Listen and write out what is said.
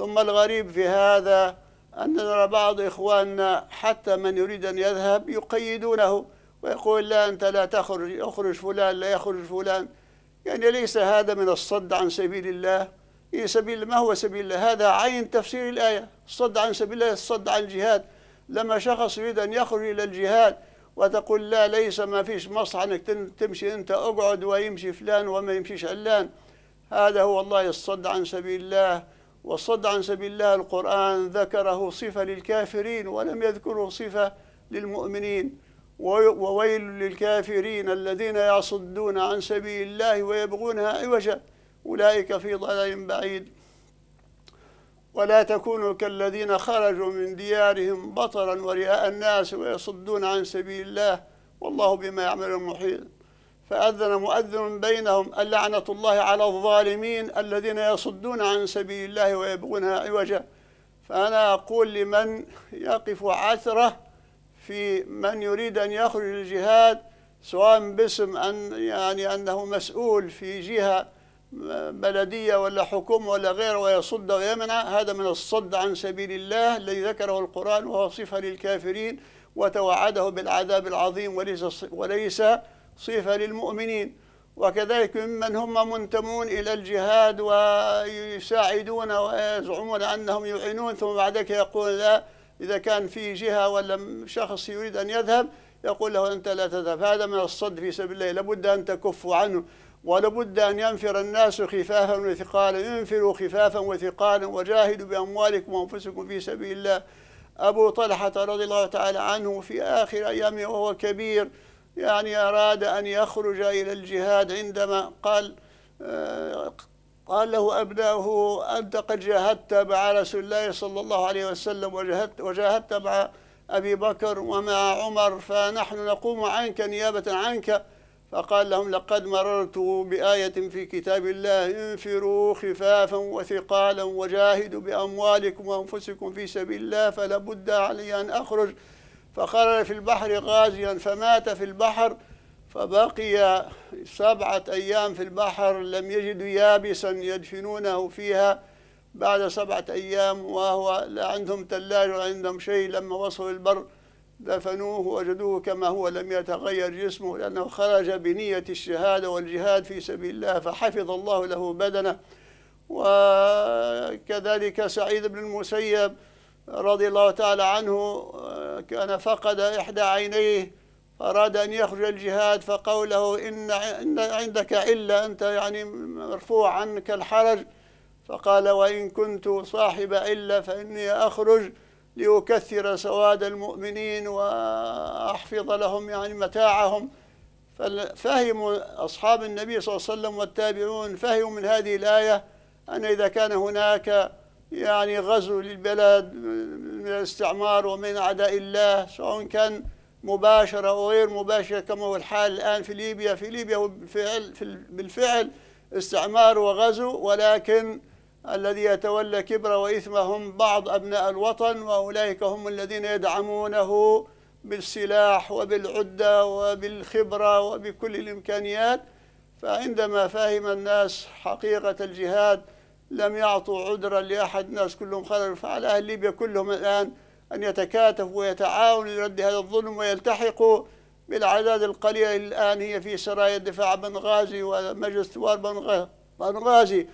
ثم الغريب في هذا أن نرى بعض إخواننا حتى من يريد أن يذهب يقيدونه ويقول لا أنت لا تخرج يخرج فلان لا يخرج فلان يعني ليس هذا من الصد عن سبيل الله إيه سبيل ما هو سبيل الله هذا عين تفسير الآية الصد عن سبيل الله الصد عن الجهاد لما شخص يريد أن يخرج إلى الجهاد وتقول لا ليس ما فيش مصلحة أنك تمشي أنت أقعد ويمشي فلان وما يمشيش علان هذا هو الله الصد عن سبيل الله والصد عن سبيل الله القرآن ذكره صفة للكافرين ولم يذكره صفة للمؤمنين وويل للكافرين الذين يصدون عن سبيل الله ويبغونها عوجا أولئك في ضلال بعيد ولا تكونوا كالذين خرجوا من ديارهم بطرا ورئاء الناس ويصدون عن سبيل الله والله بما يعملون محيط فأذن مؤذن بينهم اللعنة الله على الظالمين الذين يصدون عن سبيل الله ويبغونها عوجا فأنا أقول لمن يقف عثرة في من يريد أن يخرج للجهاد سواء باسم أن يعني أنه مسؤول في جهة بلدية ولا حكومة ولا غيره ويصد ويمنع هذا من الصد عن سبيل الله الذي ذكره القرآن وهو صفة للكافرين وتوعده بالعذاب العظيم وليس وليس صفة للمؤمنين وكذلك ممن هم منتمون إلى الجهاد ويساعدون ويزعمون أنهم يعينون ثم بعد ذلك يقول لا إذا كان في جهة ولا شخص يريد أن يذهب يقول له أنت لا تذهب هذا من الصد في سبيل الله لابد أن تكف عنه ولابد أن ينفر الناس خفافا وثقالا انفروا خفافا وثقالا وجاهدوا بأموالكم وأنفسكم في سبيل الله أبو طلحة رضي الله تعالى عنه في آخر أيامه وهو كبير يعني أراد أن يخرج إلى الجهاد عندما قال قال له أبناؤه أنت قد جاهدت مع رسول الله صلى الله عليه وسلم وجاهدت, وجاهدت مع أبي بكر ومع عمر فنحن نقوم عنك نيابة عنك فقال لهم لقد مررت بآية في كتاب الله انفروا خفافا وثقالا وجاهدوا بأموالكم وأنفسكم في سبيل الله فلابد علي أن أخرج فخرج في البحر غازيا فمات في البحر فبقي سبعة أيام في البحر لم يجدوا يابسا يدفنونه فيها بعد سبعة أيام وهو لا عندهم ثلاجة ولا عندهم شيء لما وصلوا البر دفنوه وجدوه كما هو لم يتغير جسمه لأنه خرج بنية الشهادة والجهاد في سبيل الله فحفظ الله له بدنه وكذلك سعيد بن المسيب رضي الله تعالى عنه كان فقد إحدى عينيه فأراد أن يخرج الجهاد فقوله إن عندك علة أنت يعني مرفوع عنك الحرج فقال وإن كنت صاحب علة فإني أخرج لأكثر سواد المؤمنين وأحفظ لهم يعني متاعهم فهم أصحاب النبي صلى الله عليه وسلم والتابعون فهموا من هذه الآية أن إذا كان هناك يعني غزو للبلاد من الاستعمار ومن أعداء الله سواء كان مباشرة أو غير مباشرة كما هو الحال الآن في ليبيا في ليبيا هو بالفعل, بالفعل استعمار وغزو ولكن الذي يتولى كبر وإثمهم بعض أبناء الوطن وأولئك هم الذين يدعمونه بالسلاح وبالعدة وبالخبرة وبكل الإمكانيات فعندما فهم الناس حقيقة الجهاد لم يعطوا عذرا لأحد الناس كلهم خرجوا فعلى أهل ليبيا كلهم الآن أن يتكاتفوا ويتعاونوا لرد هذا الظلم ويلتحقوا بالأعداد القليلة الآن هي في سرايا الدفاع بنغازي ومجلس ثوار بنغازي